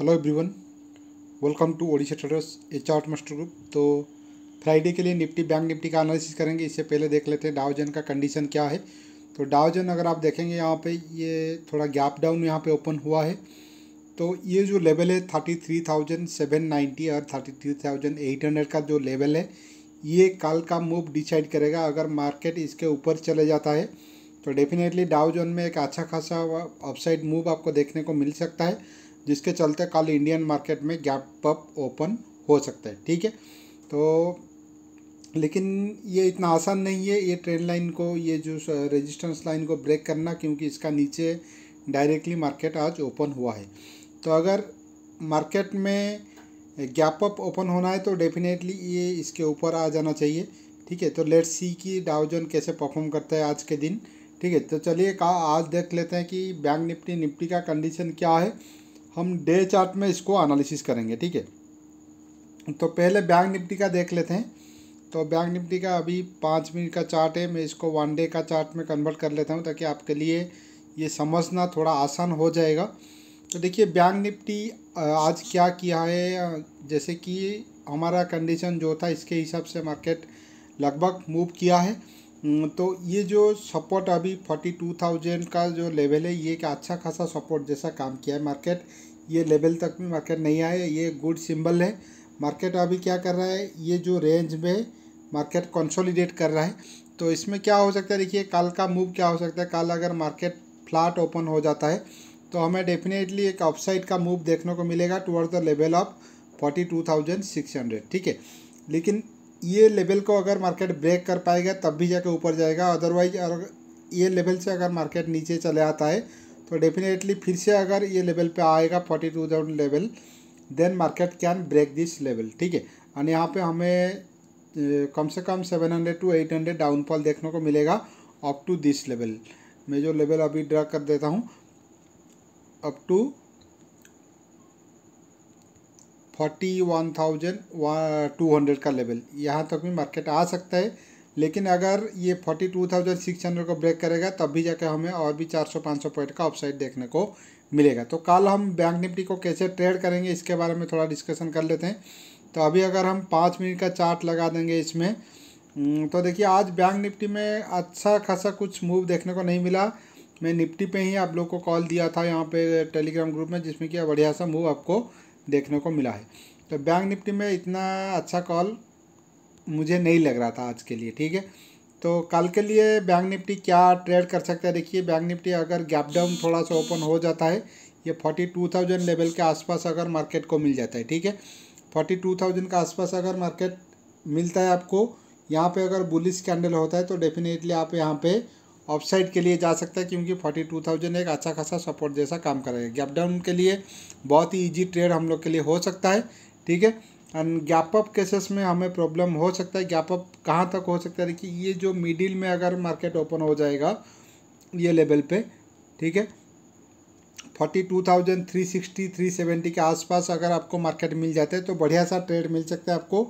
hello everyone welcome to Odisha traders H out master group तो Friday के लिए Nifty bank Nifty का analysis करेंगे इससे पहले देख लेते हैं डाउजन का कंडीशन क्या है तो डाउजन अगर आप देखेंगे यहाँ पे ये थोड़ा गैप डाउन यहाँ पे ओपन हुआ है तो ये जो लेवल है thirty three thousand seven ninety और thirty three thousand eight hundred का जो लेवल है ये कल का मूव डिसाइड करेगा अगर मार्केट इसके ऊपर चले जाता है तो डेफिनेटली डाउजन में एक अच्छा खासा अपसाइड मूव आपको देखने को मिल सकता है जिसके चलते कल इंडियन मार्केट में गैप अप ओपन हो सकता है ठीक है तो लेकिन ये इतना आसान नहीं है ये ट्रेंड लाइन को ये जो रेजिस्टेंस लाइन को ब्रेक करना क्योंकि इसका नीचे डायरेक्टली मार्केट आज ओपन हुआ है तो अगर मार्केट में गैप अप ओपन होना है तो डेफिनेटली ये इसके ऊपर आ जाना चाहिए ठीक है तो लेट्स सी कि डाउजन कैसे परफॉर्म करता है आज के दिन ठीक है तो चलिए कहा आज देख लेते हैं कि बैंक निफ्टी निफ्टी का कंडीशन क्या है हम डे चार्ट में इसको एनालिसिस करेंगे ठीक है तो पहले बैंक निफ्टी का देख लेते हैं तो बैंक निफ्टी का अभी पाँच मिनट का चार्ट है मैं इसको वन डे का चार्ट में कन्वर्ट कर लेता हूँ ताकि आपके लिए ये समझना थोड़ा आसान हो जाएगा तो देखिए बैंक निफ्टी आज क्या किया है जैसे कि हमारा कंडीशन जो था इसके हिसाब से मार्केट लगभग मूव किया है तो ये जो सपोर्ट अभी फोर्टी टू थाउजेंड का जो लेवल है ये एक अच्छा खासा सपोर्ट जैसा काम किया है मार्केट ये लेवल तक भी मार्केट नहीं आए ये गुड सिंबल है मार्केट अभी क्या कर रहा है ये जो रेंज में मार्केट कंसोलिडेट कर रहा है तो इसमें क्या हो सकता है देखिए कल का मूव क्या हो सकता है कल अगर मार्केट फ्लैट ओपन हो जाता है तो हमें डेफिनेटली एक अपसाइड का मूव देखने को मिलेगा towards the level of forty two thousand six hundred ठीक है लेकिन ये लेवल को अगर मार्केट ब्रेक कर पाएगा तब भी जाकर ऊपर जाएगा अदरवाइज ये लेवल से अगर मार्केट नीचे चले आता है तो डेफिनेटली फिर से अगर ये लेवल पे आएगा forty two thousand level then market can break this level ठीक है और यहाँ पे हमें कम से कम seven hundred to eight hundred downfall देखने को मिलेगा अप टू दिस लेवल मैं जो लेवल अभी ड्रा कर देता हूँ up to forty one thousand two hundred का लेवल यहाँ तक भी मार्केट आ सकता है लेकिन अगर ये forty two thousand six hundred को ब्रेक करेगा तब भी जाकर हमें और भी चार सौ पाँच सौ पॉइंट का अपसाइड देखने को मिलेगा तो कल हम बैंक निफ्टी को कैसे ट्रेड करेंगे इसके बारे में थोड़ा डिस्कशन कर लेते हैं तो अभी अगर हम पाँच मिनट का चार्ट लगा देंगे इसमें हम्म, तो देखिए आज बैंक निफ्टी में अच्छा खासा कुछ मूव देखने को नहीं मिला मैं निफ्टी पे ही आप लोग को कॉल दिया था यहाँ पे टेलीग्राम ग्रुप में जिसमें कि बढ़िया सा मूव आपको देखने को मिला है तो बैंक निफ्टी में इतना अच्छा कॉल मुझे नहीं लग रहा था आज के लिए ठीक है तो कल के लिए बैंक निफ्टी क्या ट्रेड कर सकता है देखिए बैंक निफ्टी अगर गैप डाउन थोड़ा सा ओपन हो जाता है ये फोर्टी टू थाउजेंड लेवल के आसपास अगर मार्केट को मिल जाता है ठीक है फोर्टी टू थाउजेंड के आसपास अगर मार्केट मिलता है आपको यहाँ पे अगर बुलिस कैंडल होता है तो डेफिनेटली आप यहाँ पे ऑफसाइड के लिए जा सकते हैं क्योंकि फोर्टी टू थाउजेंड एक अच्छा खासा सपोर्ट जैसा काम करेगा गैप डाउन के लिए बहुत ही ईजी ट्रेड हम लोग के लिए हो सकता है ठीक है एंड गैप अप केसेस में हमें प्रॉब्लम हो सकता है गैप अप कहाँ तक हो सकता है देखिए ये जो मिडिल में अगर मार्केट ओपन हो जाएगा ये लेवल पे ठीक है forty two thousand three sixty three seventy के आसपास अगर आपको मार्केट मिल जाता है तो बढ़िया सा ट्रेड मिल सकता है आपको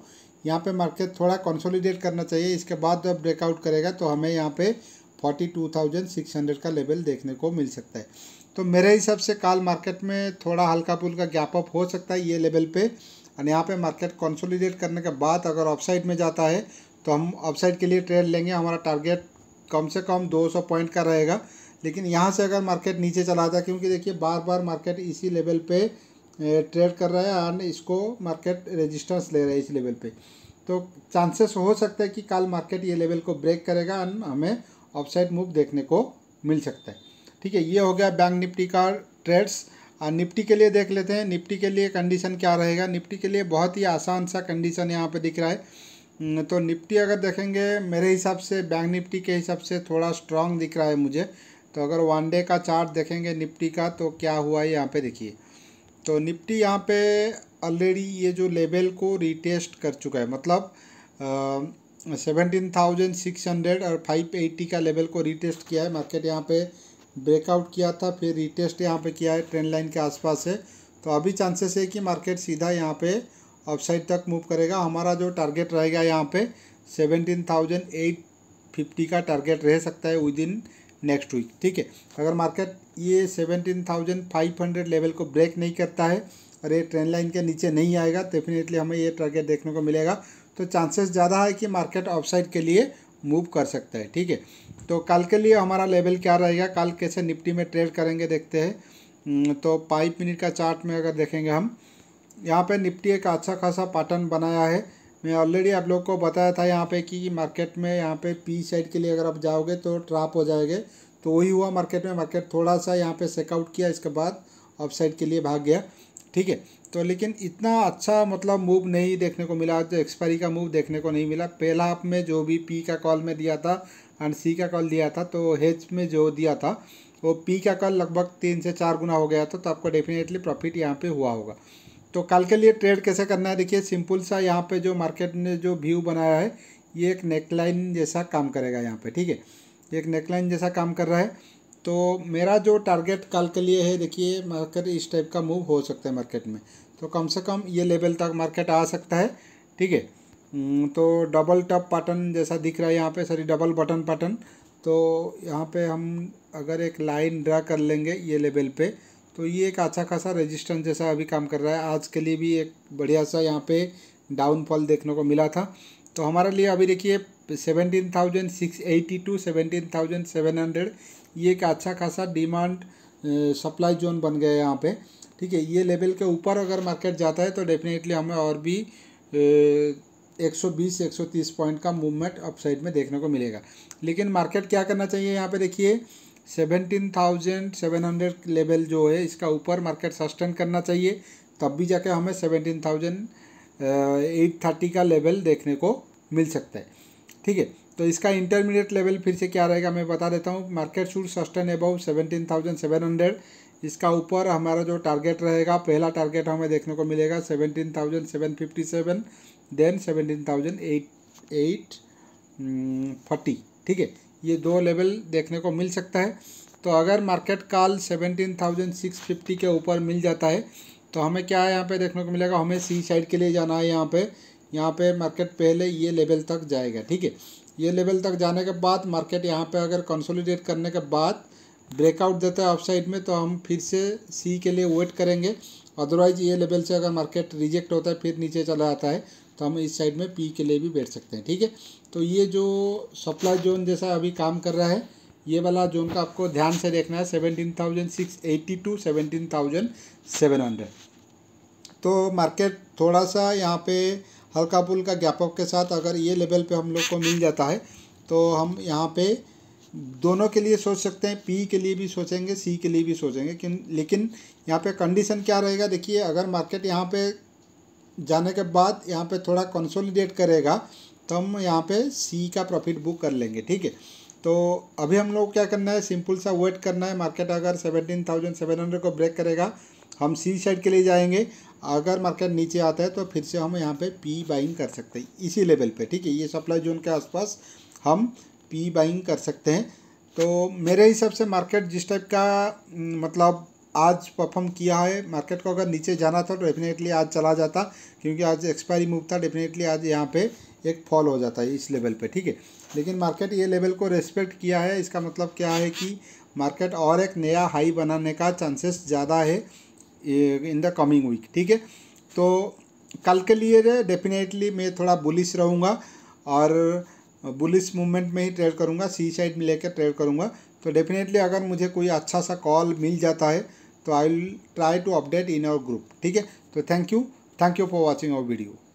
यहाँ पे मार्केट थोड़ा कंसोलिडेट करना चाहिए इसके बाद जब ब्रेकआउट करेगा तो हमें यहाँ पे forty two thousand six hundred का लेवल देखने को मिल सकता है तो मेरे हिसाब से कल मार्केट में थोड़ा हल्का पुल्का गैप अप हो सकता है ये लेवल पे और यहाँ पे मार्केट कंसोलिडेट करने के बाद अगर ऑफसाइड में जाता है तो हम ऑफसाइड के लिए ट्रेड लेंगे हमारा टारगेट कम से कम 200 पॉइंट का रहेगा लेकिन यहाँ से अगर मार्केट नीचे चला जाता है क्योंकि देखिए बार बार मार्केट इसी लेवल पे ट्रेड कर रहा है एंड इसको मार्केट रजिस्टेंस ले रहा है इस लेवल पे तो चांसेस हो सकता है कि कल मार्केट ये लेवल को ब्रेक करेगा एंड हमें ऑफसाइड मूव देखने को मिल सकता है ठीक है ये हो गया बैंक निफ्टी का ट्रेड्स हाँ, निफ्टी के लिए देख लेते हैं निफ्टी के लिए कंडीशन क्या रहेगा निफ्टी के लिए बहुत ही आसान सा कंडीशन यहाँ पे दिख रहा है तो निफ्टी अगर देखेंगे मेरे हिसाब से बैंक निफ्टी के हिसाब से थोड़ा स्ट्रांग दिख रहा है मुझे तो अगर वन डे का चार्ट देखेंगे निफ्टी का तो क्या हुआ है यहाँ पर देखिए तो निफ्टी यहाँ पर ऑलरेडी ये जो लेवल को रिटेस्ट कर चुका है मतलब सेवनटीन थाउजेंड सिक्स हंड्रेड और फाइव एट्टी का लेवल को रिटेस्ट किया है मार्केट यहाँ पे ब्रेकआउट किया था फिर रिटेस्ट यहाँ पे किया है ट्रेंड लाइन के आसपास है तो अभी चांसेस है कि मार्केट सीधा यहाँ पे अपसाइड तक मूव करेगा हमारा जो टारगेट रहेगा यहाँ पे सेवेंटीन थाउजेंड एट फिफ्टी का टारगेट रह सकता है विद इन नेक्स्ट वीक ठीक है अगर मार्केट ये seventeen thousand five hundred level को ब्रेक नहीं करता है और ये ट्रेंड लाइन के नीचे नहीं आएगा डेफिनेटली हमें ये टारगेट देखने को मिलेगा तो चांसेस ज़्यादा है कि मार्केट ऑफसाइड के लिए मूव कर सकता है ठीक है तो कल के लिए हमारा लेवल क्या रहेगा कल कैसे निफ्टी में ट्रेड करेंगे देखते हैं तो फाइव मिनट का चार्ट में अगर देखेंगे हम यहाँ पे निफ्टी एक अच्छा खासा पैटर्न बनाया है मैं ऑलरेडी आप लोग को बताया था यहाँ पे कि मार्केट में यहाँ पे पी साइड के लिए अगर आप जाओगे तो ट्राप हो जाएंगे तो वही हुआ मार्केट में मार्केट थोड़ा सा यहाँ पे चेकआउट किया इसके बाद ऑफ साइड के लिए भाग गया ठीक है तो लेकिन इतना अच्छा मतलब मूव नहीं देखने को मिला जो एक्सपायरी का मूव देखने को नहीं मिला पहला आप में जो भी पी का कॉल में दिया था एंड सी का कॉल दिया था तो हेच में जो दिया था वो पी का कॉल लगभग तीन से चार गुना हो गया था तो आपको डेफिनेटली प्रॉफिट यहाँ पर हुआ होगा तो कल के लिए ट्रेड कैसे करना है देखिए सिंपल सा यहाँ पर जो मार्केट ने जो व्यू बनाया है ये एक नेकलाइन जैसा काम करेगा यहाँ पर ठीक है एक नेकलाइन जैसा काम कर रहा है तो मेरा जो टारगेट कल के लिए है देखिए मार्केट इस टाइप का मूव हो सकता है मार्केट में तो कम से कम ये लेवल तक मार्केट आ सकता है ठीक है हम्म, तो डबल टॉप पैटर्न जैसा दिख रहा है यहाँ पे सॉरी डबल बटन पैटर्न तो यहाँ पे हम अगर एक लाइन ड्रा कर लेंगे ये लेवल पे तो ये एक अच्छा खासा रेजिस्टेंस जैसा अभी काम कर रहा है आज के लिए भी एक बढ़िया सा यहाँ पे डाउनफॉल देखने को मिला था तो हमारे लिए अभी देखिए seventeen thousand six eighty to seventeen thousand seven hundred ये एक अच्छा खासा डिमांड सप्लाई जोन बन गया है यहाँ पे ठीक है ये लेवल के ऊपर अगर मार्केट जाता है तो डेफिनेटली हमें और भी एक 120 130 पॉइंट का मूवमेंट अपसाइड में देखने को मिलेगा लेकिन मार्केट क्या करना चाहिए यहाँ पे देखिए seventeen thousand seven hundred level जो है इसका ऊपर मार्केट सस्टेन करना चाहिए तब भी जाके हमें सेवनटीन थाउजेंड एट थर्टी का लेवल देखने को मिल सकता है ठीक है तो इसका इंटरमीडिएट लेवल फिर से क्या रहेगा मैं बता देता हूँ market should sustain above seventeen thousand seven hundred इसका ऊपर हमारा जो टारगेट रहेगा पहला टारगेट हमें देखने को मिलेगा seventeen thousand seven fifty seven then seventeen thousand eight eight forty ठीक है ये दो लेवल देखने को मिल सकता है तो अगर market call seventeen thousand six fifty के ऊपर मिल जाता है तो हमें क्या है यहाँ पे देखने को मिलेगा हमें सी साइड के लिए जाना है यहाँ पे यहाँ पे मार्केट पहले ये लेवल तक जाएगा ठीक है ये लेवल तक जाने के बाद मार्केट यहाँ पे अगर कंसोलिडेट करने के बाद ब्रेकआउट देता है ऑफ साइड में तो हम फिर से सी के लिए वेट करेंगे अदरवाइज ये लेवल से अगर मार्केट रिजेक्ट होता है फिर नीचे चला जाता है तो हम इस साइड में पी के लिए भी बैठ सकते हैं ठीक है तो ये जो सप्लाई जोन जैसा अभी काम कर रहा है ये वाला जोन का आपको ध्यान से देखना है seventeen thousand six eighty to seventeen thousand seven hundred तो मार्केट थोड़ा सा यहाँ पे हल्का पुल्का गैपअप के साथ अगर ये लेवल पे हम लोग को मिल जाता है तो हम यहाँ पे दोनों के लिए सोच सकते हैं पी के लिए भी सोचेंगे सी के लिए भी सोचेंगे कि लेकिन यहाँ पे कंडीशन क्या रहेगा देखिए अगर मार्केट यहाँ पे जाने के बाद यहाँ पे थोड़ा कंसोलिडेट करेगा तो हम यहाँ पे सी का प्रॉफिट बुक कर लेंगे ठीक है तो अभी हम लोग क्या करना है सिंपल सा वेट करना है मार्केट अगर सेवेंटीन थाउजेंड सेवन हंड्रेड को ब्रेक करेगा हम सी साइड के लिए जाएंगे अगर मार्केट नीचे आता है तो फिर से हम यहाँ पे पी बाइंग कर सकते हैं इसी लेवल पे ठीक है ये सप्लाई जोन के आसपास हम पी बाइंग कर सकते हैं तो मेरे हिसाब से मार्केट जिस टाइप का हम्म, मतलब आज परफॉर्म किया है मार्केट को अगर नीचे जाना था तो डेफिनेटली आज चला जाता क्योंकि आज एक्सपायरी मूव था डेफिनेटली आज यहाँ पे एक फॉल हो जाता है इस लेवल पे ठीक है लेकिन मार्केट ये लेवल को रेस्पेक्ट किया है इसका मतलब क्या है कि मार्केट और एक नया हाई बनाने का चांसेस ज़्यादा है इन द कमिंग वीक ठीक है तो कल के लिए डेफिनेटली मैं थोड़ा बुलिश रहूँगा और बुलिस मूवमेंट में ही ट्रेड करूँगा सी साइड में लेकर ट्रेड करूँगा तो डेफिनेटली अगर मुझे कोई अच्छा सा कॉल मिल जाता है तो I will try to update in our group ठीक है तो thank you thank you for watching our video